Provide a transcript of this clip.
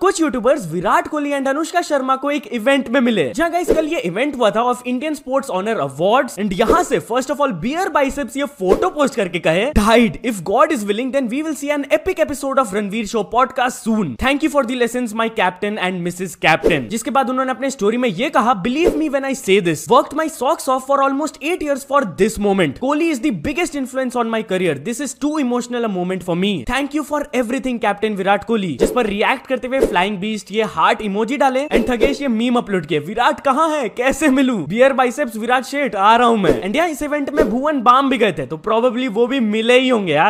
कुछ YouTubers Virat Kohli and Anushka Sharma को एक इवेंट में मिले जहां गाइस कल ये इवेंट हुआ था of Indian sports honour awards and यहाँ से first of all beer biceps ये फोटो पोस्ट करके कहे died if God is willing then we will see an epic episode of Ranveer show podcast soon thank you for the lesson my captain and Mrs captain जिसके बाद उन्होंने अपने story में ये कहा believe me when I say this work my socks off for almost eight year for this moment Kohli is the biggest influence on my career this is too emotional moment for me thank you for everything captain Virat Kohli जिस पर react करते हुए flying beast ये heart emoji डाले and Thugesh ये meme upload किए विराट कहाँ है कैसे मिलू बियर बाइसेप्स विराट शेट आ रहा हूँ मैं एंड यहाँ इस इवेंट में भुवन बाम भी गए थे तो प्रोबेबली वो भी मिले ही होंगे यार